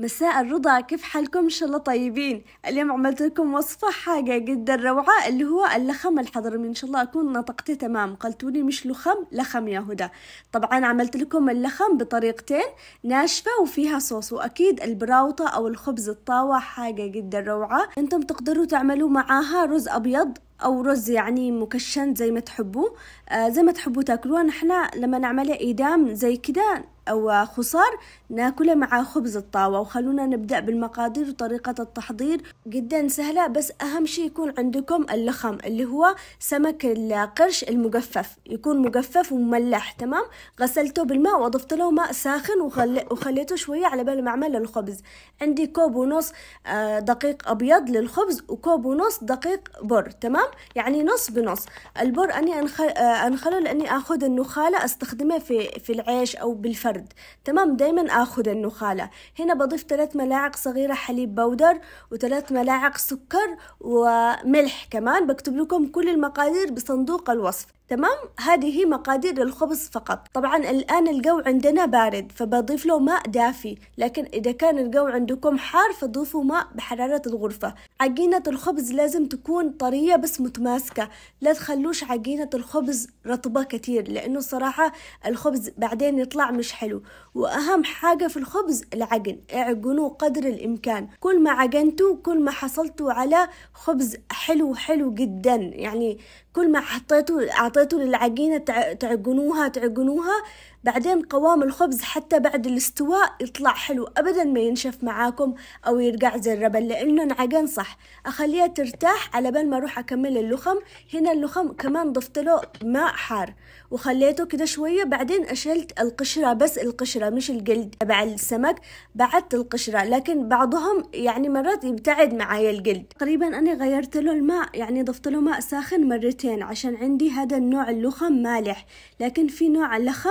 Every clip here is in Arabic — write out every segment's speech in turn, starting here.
مساء الرضا كيف حالكم ان شاء الله طيبين اليوم عملت لكم وصفة حاجة جدا روعة اللي هو اللخم الحضرمي ان شاء الله اكون نطقتي تمام قلتولي مش لخم لخم يا هدى طبعا عملت لكم اللخم بطريقتين ناشفة وفيها صوص واكيد البراوطة او الخبز الطاوة حاجة جدا روعة انتم تقدروا تعملوا معاها رز ابيض او رز يعني مكشن زي ما تحبوا آه زي ما تحبوا تاكلوه نحنا لما نعمله ايدام زي كده أو خصار ناكله مع خبز الطاوة وخلونا نبدأ بالمقادير وطريقة التحضير جدا سهلة بس أهم شي يكون عندكم اللخم اللي هو سمك القرش المجفف يكون مجفف ومملح تمام غسلته بالماء وضفت له ماء ساخن وخليته شوية على بال ما أعمل الخبز عندي كوب ونص آه، دقيق أبيض للخبز وكوب ونص دقيق بر تمام يعني نص بنص البر أني آه، أنخله لأني أخذ النخالة أستخدمه في في العيش أو بالفرد الفرد تمام دايما اخذ النخالة هنا بضيف 3 ملاعق صغيرة حليب بودر و3 ملاعق سكر وملح كمان بكتب لكم كل المقادير بصندوق الوصف تمام هذه هي مقادير الخبز فقط طبعا الآن الجو عندنا بارد فبضيف له ماء دافي لكن إذا كان الجو عندكم حار فضيفوا ماء بحرارة الغرفة عجينة الخبز لازم تكون طرية بس متماسكة لا تخلوش عجينة الخبز رطبة كتير لأنه صراحة الخبز بعدين يطلع مش حلو وأهم حاجة في الخبز العجن اعجنوه قدر الإمكان كل ما عجنتوا كل ما حصلتوا على خبز حلو حلو جدا يعني كل ما حطيتوا حطيتوا للعجينه تعجنوها تعجنوها بعدين قوام الخبز حتى بعد الاستواء يطلع حلو أبدا ما ينشف معاكم أو يرقع زي الربن لأنه انعجن صح أخليها ترتاح على بال ما أروح أكمل اللخم هنا اللخم كمان ضفت له ماء حار وخليته كده شوية بعدين أشلت القشرة بس القشرة مش الجلد تبع السمك بعدت القشرة لكن بعضهم يعني مرات يبتعد معايا الجلد تقريبا أنا غيرت له الماء يعني ضفت له ماء ساخن مرتين عشان عندي هذا النوع اللخم مالح لكن في نوع لخم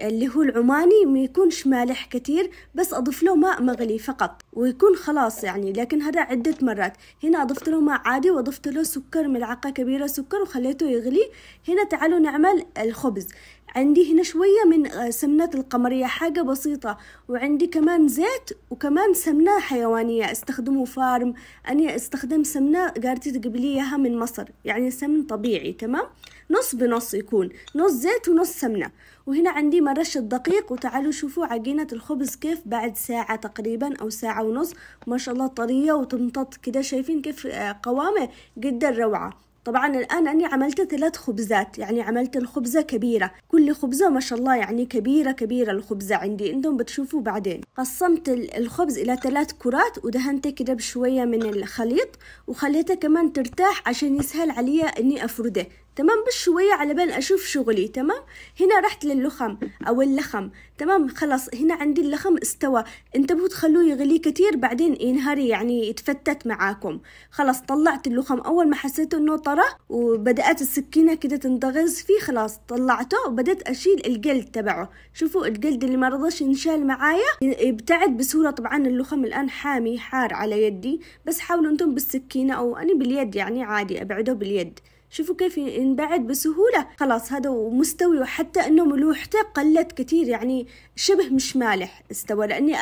اللي هو العماني ما يكونش مالح كتير بس أضيف له ماء مغلي فقط ويكون خلاص يعني لكن هذا عدة مرات هنا أضفت له ماء عادي وأضفت له سكر ملعقة كبيرة سكر وخليته يغلي هنا تعالوا نعمل الخبز عندي هنا شوية من آه، سمنة القمرية حاجة بسيطة وعندي كمان زيت وكمان سمنة حيوانية استخدمه فارم أنا استخدم سمنة قارتي قبليها إياها من مصر يعني سمن طبيعي تمام نص بنص يكون نص زيت ونص سمنة وهنا عندي مرشة دقيق وتعالوا شوفوا عجينة الخبز كيف بعد ساعة تقريبا أو ساعة ونص ما شاء الله طرية وتمتط كده شايفين كيف آه، قوامه جدا روعة طبعا الآن أنا عملت ثلاث خبزات يعني عملت الخبزة كبيرة كل خبزة ما شاء الله يعني كبيرة كبيرة الخبزة عندي أنتم بتشوفوا بعدين قسمت الخبز إلى ثلاث كرات ودهنته كده بشوية من الخليط وخليته كمان ترتاح عشان يسهل علي أني أفرده تمام بس شوية على بال أشوف شغلي تمام هنا رحت للخم أو اللخم تمام خلاص هنا عندي اللخم استوى انتبهوا تخلوه يغلي كتير بعدين ينهري يعني يتفتت معاكم خلاص طلعت اللخم أول ما حسيت أنه طرى وبدأت السكينة كده تنضغز فيه خلاص طلعته وبدأت أشيل الجلد تبعه شوفوا الجلد اللي ما رضاش ينشال معايا يبتعد بسهولة طبعا اللخم الآن حامي حار على يدي بس حاولوا أنتم بالسكينة أو أنا باليد يعني عادي أبعده باليد شوفوا كيف ينبعد بسهولة خلاص هذا مستوي وحتى أنه ملوحته قلت كثير يعني شبه مش مالح استوى لأني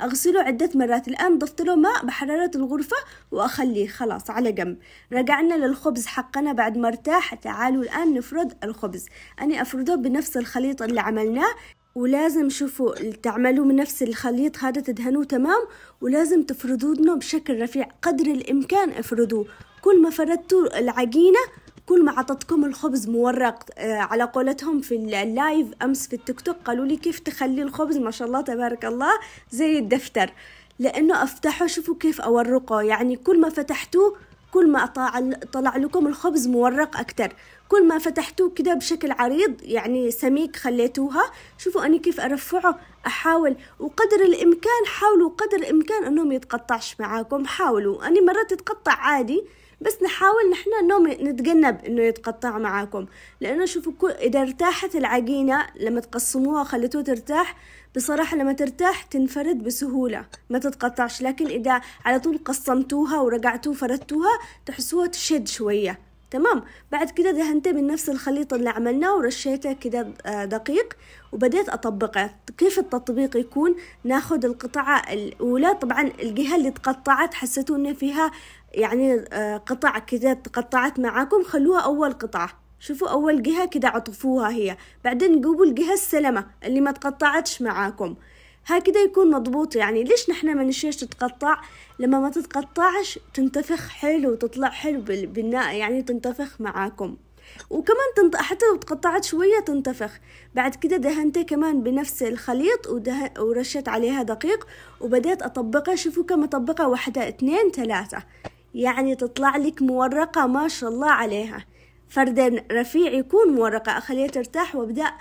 أغسله عدة مرات الآن ضفت له ماء بحرارة الغرفة وأخليه خلاص على جنب رجعنا للخبز حقنا بعد ما ارتاح تعالوا الآن نفرد الخبز أنا أفرده بنفس الخليط اللي عملناه ولازم شوفوا تعملوا من نفس الخليط هذا تدهنوه تمام ولازم تفردونه بشكل رفيع قدر الإمكان افردوه كل ما فردتوا العجينة كل ما عطتكم الخبز مورق آه، على قولتهم في اللايف أمس في التيك توك قالوا لي كيف تخلي الخبز ما شاء الله تبارك الله زي الدفتر لأنه أفتحه شوفوا كيف أورقه يعني كل ما فتحتوه كل ما طلع لكم الخبز مورق اكثر كل ما فتحتوه كده بشكل عريض يعني سميك خليتوها شوفوا أنا كيف أرفعه أحاول وقدر الإمكان حاولوا قدر الإمكان أنهم يتقطعش معاكم حاولوا أنا مرات يتقطع عادي بس نحاول نحن نوم نتجنب انه يتقطع معاكم لانه شوفوا كل اذا ارتاحت العجينة لما تقسموها خليتوها ترتاح بصراحة لما ترتاح تنفرد بسهولة ما تتقطعش لكن اذا على طول قسمتوها ورجعتوها فردتوها تحسوها تشد شوية تمام بعد كده دهنته من نفس الخليط اللي عملناه ورشيته كده آه، دقيق وبديت أطبقه كيف التطبيق يكون ناخد القطعة الأولى طبعا الجهة اللي تقطعت حسيتوا إن فيها يعني آه، قطع كده تقطعت معاكم خلوها أول قطعة شوفوا أول جهة كده عطفوها هي بعدين جيبوا الجهة السلمة اللي ما تقطعتش معاكم هكذا يكون مضبوط يعني ليش نحن ما نشيش تتقطع لما ما تتقطعش تنتفخ حلو وتطلع حلو بالناء يعني تنتفخ معاكم وكمان تنط... حتى لو تقطعت شوية تنتفخ بعد كده دهنتها كمان بنفس الخليط وده... ورشيت عليها دقيق وبدأت أطبقها شوفوا كم أطبقها واحدة اثنين ثلاثة يعني تطلع لك مورقة ما شاء الله عليها فردا رفيع يكون مورقة أخليها ترتاح وأبدأ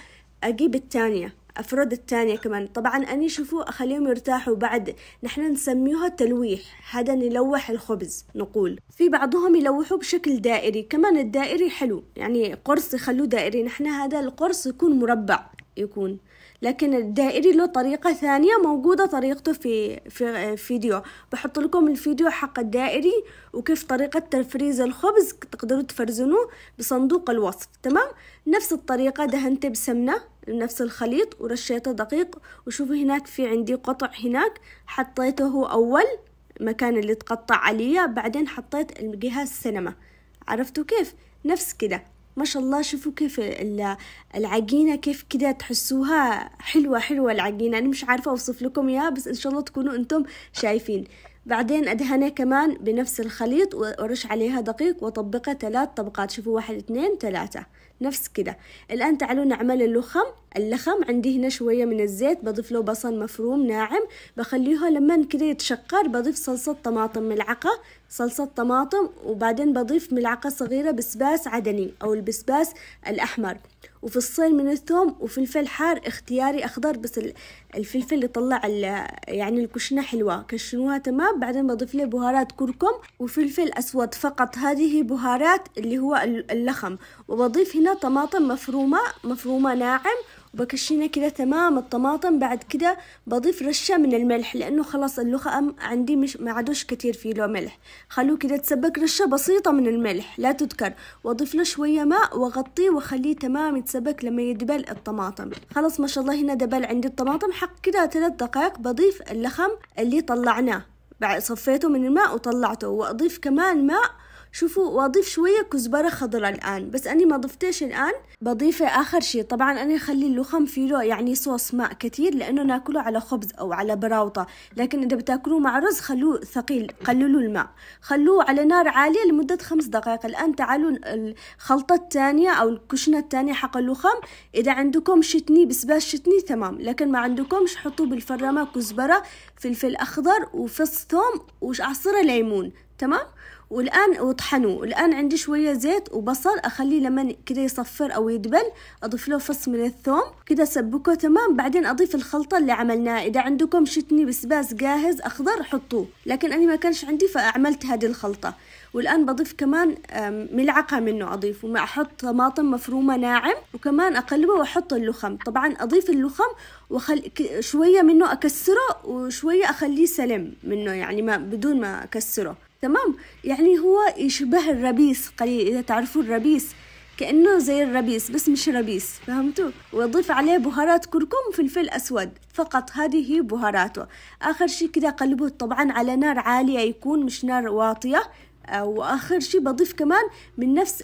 أجيب الثانية أفراد التانية كمان طبعا أني شوفوا أخليهم يرتاحوا بعد نحن نسميها تلويح هذا نلوح الخبز نقول في بعضهم يلوحوا بشكل دائري كمان الدائري حلو يعني قرص يخلوه دائري نحن هذا القرص يكون مربع يكون لكن الدائري له طريقة ثانية موجودة طريقته في في فيديو بحط لكم الفيديو حق الدائري وكيف طريقة تفريز الخبز تقدروا تفرزنوه بصندوق الوصف تمام نفس الطريقة دهنت بسمنة نفس الخليط ورشيته دقيق وشوفوا هناك في عندي قطع هناك حطيته أول مكان اللي تقطع عليه بعدين حطيت الجهة السينما عرفتوا كيف نفس كده ما شاء الله شوفوا كيف العجينة كيف كده تحسوها حلوة حلوة العجينة أنا مش عارفة أوصف لكم إياها بس إن شاء الله تكونوا أنتم شايفين بعدين أدهنها كمان بنفس الخليط وأرش عليها دقيق وأطبقه ثلاث طبقات شوفوا واحد اثنين ثلاثة نفس كده الآن تعالوا نعمل اللخم اللخم عندي هنا شوية من الزيت بضيف له بصل مفروم ناعم بخليه لما كده يتشقر بضيف صلصة طماطم ملعقة صلصة طماطم وبعدين بضيف ملعقة صغيرة بسباس عدني أو البسباس الأحمر الصين من الثوم وفلفل حار اختياري أخضر بس الفلفل يطلع يعني الكشنة حلوة كشنوها تمام بعدين بضيف له بهارات كركم وفلفل أسود فقط هذه بهارات اللي هو اللخم وبضيف هنا عندنا طماطم مفرومة مفرومة ناعم وبكشينا كده تمام الطماطم بعد كده بضيف رشة من الملح لأنه خلاص اللخم عندي مش ما عادوش كتير فيه له ملح خلوه كده تسبك رشة بسيطة من الملح لا تذكر وأضيف له شوية ماء وأغطيه وأخليه تمام يتسبك لما يدبل الطماطم خلاص ما شاء الله هنا دبل عندي الطماطم حق كده ثلاث دقائق بضيف اللخم اللي طلعناه بعد صفيته من الماء وطلعته وأضيف كمان ماء شوفوا واضيف شوية كزبرة خضراء الآن بس أنا ما ضفتش الآن بضيفه آخر شي طبعا أنا أخلي اللخم في له يعني صوص ماء كثير لأنه ناكله على خبز أو على براوطة لكن إذا بتاكلوه مع رز خلوه ثقيل قللوا الماء خلوه على نار عالية لمدة خمس دقائق الآن تعالوا الخلطة الثانية أو الكشنة الثانية حق اللخم إذا عندكم شتني بسباس شتني تمام لكن ما عندكمش حطوا بالفرامة كزبرة فلفل أخضر وفص ثوم وعصير ليمون تمام والآن وطحنوه الآن عندي شوية زيت وبصل أخليه لما كده يصفر أو يدبل أضيف له فص من الثوم كده سبكه تمام بعدين أضيف الخلطة اللي عملناها إذا عندكم شتني بسباس جاهز أخضر حطوه لكن أنا ما كانش عندي فعملت هذه الخلطة والآن بضيف كمان ملعقة منه أضيف وما أحط طماطم مفرومة ناعم وكمان أقلبه وأحط اللخم طبعا أضيف اللخم وخل شوية منه أكسره وشوية أخليه سلم منه يعني ما بدون ما أكسره تمام يعني هو يشبه الربيس قليل إذا تعرفوا الربيس كأنه زي الربيس بس مش ربيس فهمتوا ويضيف عليه بهارات كركم وفلفل أسود فقط هذه هي بهاراته آخر شي كذا قلبوه طبعا على نار عالية يكون مش نار واطية واخر شي بضيف كمان من نفس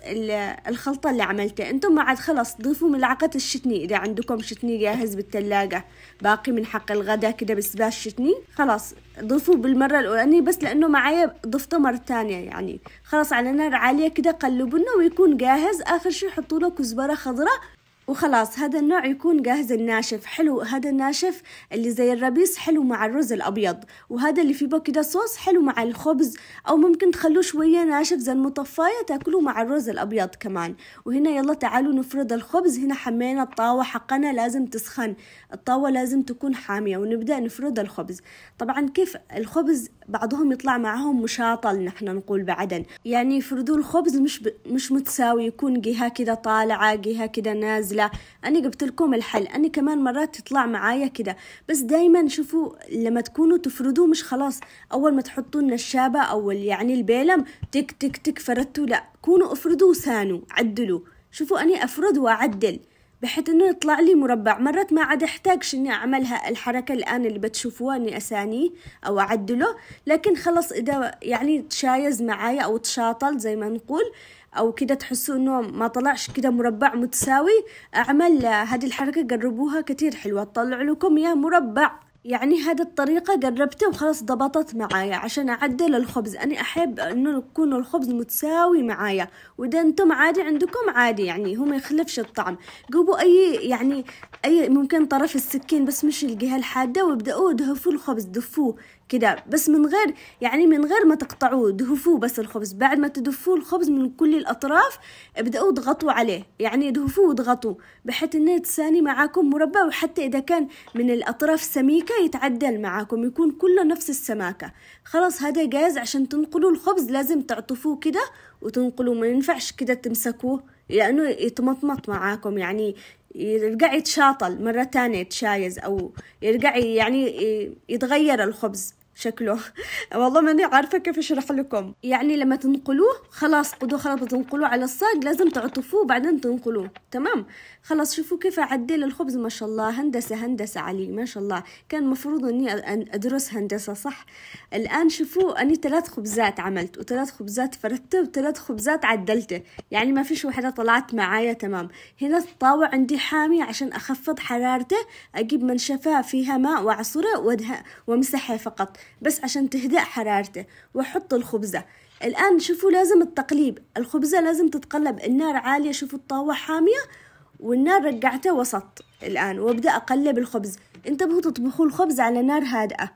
الخلطه اللي عملتها انتم ما عاد خلص ضيفوا ملعقه الشتني اذا عندكم شتني جاهز بالثلاجه باقي من حق الغداء كده بسباش شتني خلاص ضيفوا بالمره الاولانيه بس لانه معايا ضفته مره ثانيه يعني خلاص على نار عاليه كده قلبوا انه ويكون جاهز اخر شي حطوا له كزبره خضراء وخلاص هذا النوع يكون جاهز الناشف حلو هذا الناشف اللي زي الربيس حلو مع الرز الأبيض وهذا اللي فيه كده صوص حلو مع الخبز أو ممكن تخلوه شوية ناشف زي المطفاية تاكلوه مع الرز الأبيض كمان وهنا يلا تعالوا نفرد الخبز هنا حمينا الطاوة حقنا لازم تسخن الطاوة لازم تكون حامية ونبدأ نفرد الخبز طبعا كيف الخبز بعضهم يطلع معهم مشاطل نحن نقول بعدن يعني يفردوا الخبز مش ب... مش متساوي يكون جهة كده طالعة جهة كده نازلة لا انا قلت لكم الحل انا كمان مرات تطلع معايا كده بس دايما شوفوا لما تكونوا تفردوه مش خلاص اول ما تحطوا النشابة او يعني البيلم تك تك تك فردتوا لا كونوا افردوه سانوا عدلوا شوفوا اني افرد واعدل بحيث انه يطلع لي مربع مرات ما عاد احتاجش اني اعملها الحركة الان اللي بتشوفوها اني اسانيه او اعدله لكن خلص اذا يعني تشايز معايا او تشاطل زي ما نقول او كده تحسوا انه ما طلعش كده مربع متساوي اعمل آه، هذه الحركه جربوها كتير حلوه تطلع لكم يا مربع يعني هذه الطريقة جربتها وخلاص ضبطت معايا عشان أعدل الخبز أنا أحب أنه يكون الخبز متساوي معايا وإذا أنتم عادي عندكم عادي يعني هو ما يخلفش الطعم جيبوا أي يعني أي ممكن طرف السكين بس مش الجهة الحادة وابدأوا دهفوا الخبز دفوه كده بس من غير يعني من غير ما تقطعوه دهفوه بس الخبز بعد ما تدفوه الخبز من كل الأطراف ابدأوا اضغطوا عليه يعني دهفوه واضغطوا بحيث انه يتساني معاكم مربى وحتى إذا كان من الأطراف سميكة يتعدل معاكم يكون كله نفس السماكة خلاص هذا جاهز عشان تنقلوا الخبز لازم تعطفوه كده وتنقلوه ما ينفعش كده تمسكوه لأنه يتمطمط معاكم يعني يرجع يتشاطل مرة تانية يتشايز أو يرجع يعني يتغير الخبز شكله والله ماني عارفه كيف اشرح لكم يعني لما تنقلوه خلاص قدو خلاص تنقلوه على الصاج لازم تعطفوه بعدين تنقلوه تمام خلاص شوفوا كيف عدل الخبز ما شاء الله هندسه هندسه علي ما شاء الله كان مفروض اني ادرس هندسه صح الان شوفوا اني ثلاث خبزات عملت وثلاث خبزات فردته وثلاث خبزات عدلته يعني ما فيش وحده طلعت معايا تمام هنا الطاوع عندي حامي عشان اخفض حرارته اجيب منشفه فيها ماء واعصره وامسحها فقط بس عشان تهدأ حرارته وأحط الخبزة الآن شوفوا لازم التقليب الخبزة لازم تتقلب النار عالية شوفوا الطاوة حامية والنار رقعته وسط الآن وأبدأ أقلب الخبز انتبهوا تطبخوا الخبز على نار هادئة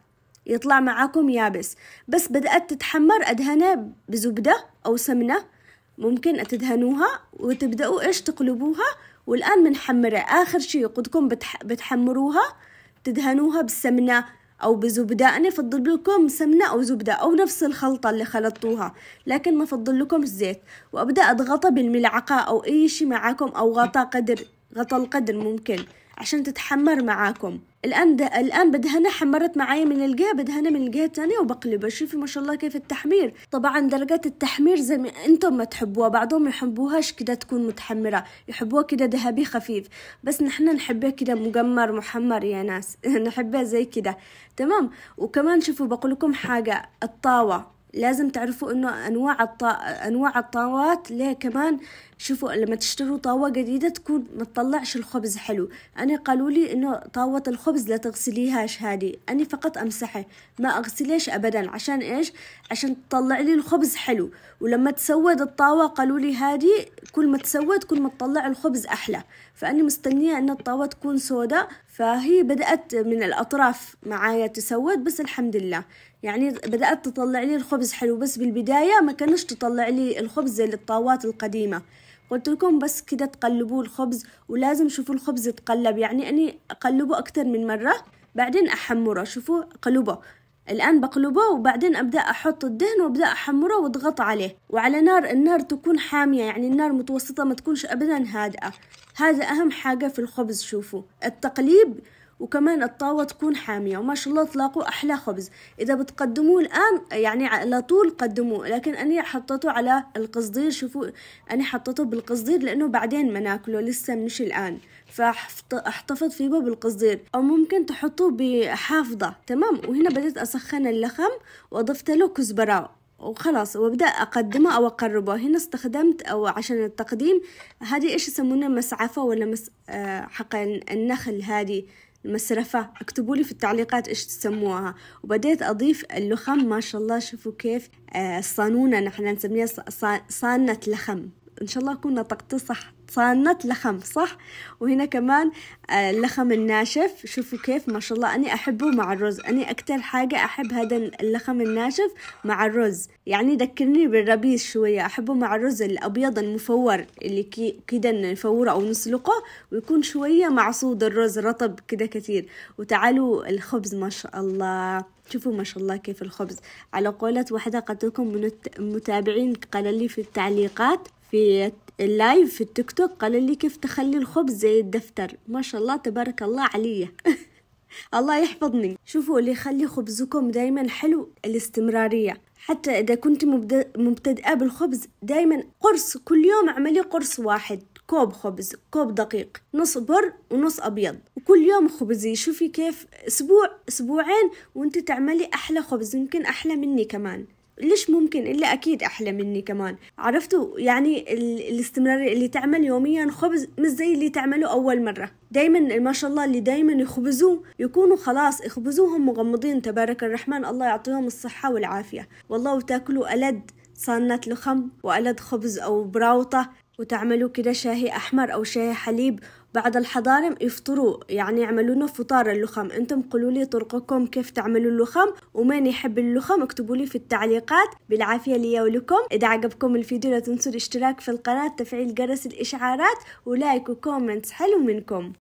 يطلع معاكم يابس بس بدأت تتحمر أدهنه بزبدة أو سمنة ممكن تدهنوها وتبدأوا إيش تقلبوها والآن بنحمرها آخر شي قدكم بتح... بتحمروها تدهنوها بالسمنة أو بزبدة أنا أفضل لكم سمنة أو زبدة أو نفس الخلطة اللي خلطتوها لكن ما أفضل لكم الزيت وأبدأ أضغطه بالملعقة أو أي شي معاكم أو غطا قدر غطا القدر ممكن عشان تتحمر معاكم الآن ده الآن بدهنة حمرت معايا من الجهة بدهنة من الجهة الثانية وبقلبها شوفي ما شاء الله كيف التحمير طبعا درجات التحمير زي ما انتم ما تحبوها بعضهم ما يحبوهاش كده تكون متحمرة يحبوها كده ذهبي خفيف بس نحن نحبها كده مجمر محمر يا ناس نحبها زي كده تمام وكمان شوفوا بقول لكم حاجة الطاوة لازم تعرفوا انه انواع الطا... انواع الطاوات ليه كمان شوفوا لما تشتروا طاوة جديدة تكون ما تطلعش الخبز حلو أنا قالوا لي إنه طاوة الخبز لا تغسليهاش هذه أنا فقط أمسحه ما أغسليش أبدا عشان إيش عشان تطلع لي الخبز حلو ولما تسود الطاوة قالوا لي هذه كل ما تسود كل ما تطلع الخبز أحلى فاني مستنية إن الطاوة تكون سوداء فهي بدأت من الأطراف معايا تسود بس الحمد لله يعني بدأت تطلع لي الخبز حلو بس بالبداية ما كانش تطلع لي الخبز زي الطاوات القديمة قلت لكم بس كده تقلبوا الخبز ولازم شوفوا الخبز يتقلب يعني أني أقلبه أكتر من مرة بعدين أحمره شوفوا أقلبه الآن بقلبه وبعدين أبدأ أحط الدهن وأبدأ أحمره وأضغط عليه وعلى نار النار تكون حامية يعني النار متوسطة ما تكونش أبدا هادئة هذا أهم حاجة في الخبز شوفوا التقليب وكمان الطاوة تكون حامية وما شاء الله تلاقوا أحلى خبز إذا بتقدموه الآن يعني على طول قدموه لكن أنا حطيته على القصدير شوفوا أنا حطيته بالقصدير لأنه بعدين مناكله لسه مش الآن فاحتفظ فيه بالقصدير أو ممكن تحطوه بحافظة تمام وهنا بدأت أسخن اللخم وأضفت له كزبرة وخلاص وابدأ أقدمه أو أقربه هنا استخدمت أو عشان التقديم هذه إيش يسمونها مسعفة ولا مس... آه حق النخل هذه المسرفة اكتبوا لي في التعليقات ايش تسموها وبديت اضيف اللخم ما شاء الله شوفوا كيف الصانونة آه، نحن نسميها صانة لخم ان شاء الله اكون نطقت صح صانت لخم صح وهنا كمان آه، اللخم الناشف شوفوا كيف ما شاء الله اني أحبه مع الرز اني اكثر حاجة أحب هذا اللخم الناشف مع الرز يعني ذكرني بالربيز شوية أحبه مع الرز الأبيض المفور اللي كده نفوره أو نسلقه ويكون شوية مع صود الرز رطب كده كثير وتعالوا الخبز ما شاء الله شوفوا ما شاء الله كيف الخبز على قولة واحدة قدكم من المتابعين قال لي في التعليقات في اللايف في التيك توك قال لي كيف تخلي الخبز زي الدفتر ما شاء الله تبارك الله عليا الله يحفظني شوفوا اللي يخلي خبزكم دايما حلو الاستمرارية حتى إذا كنت مبتدئة بالخبز دايما قرص كل يوم اعملي قرص واحد كوب خبز كوب دقيق نص بر ونص أبيض وكل يوم خبزي شوفي كيف أسبوع أسبوعين وانت تعملي أحلى خبز يمكن أحلى مني كمان ليش ممكن إلا أكيد أحلى مني كمان عرفتوا يعني الاستمرارية اللي تعمل يوميا خبز مش زي اللي تعمله أول مرة دايما ما شاء الله اللي دايما يخبزوه يكونوا خلاص يخبزوهم مغمضين تبارك الرحمن الله يعطيهم الصحة والعافية والله وتاكلوا ألد صانة لخم وألد خبز أو براوطة وتعملوا كده شاهي أحمر أو شاهي حليب بعد الحضارم يفطروا يعني يعملوا لنا فطار اللخم انتم قولوا لي طرقكم كيف تعملوا اللخم ومن يحب اللخم اكتبوا لي في التعليقات بالعافيه ليا ولكم اذا عجبكم الفيديو لا تنسوا الاشتراك في القناه تفعيل جرس الاشعارات ولايك وكومنت حلو منكم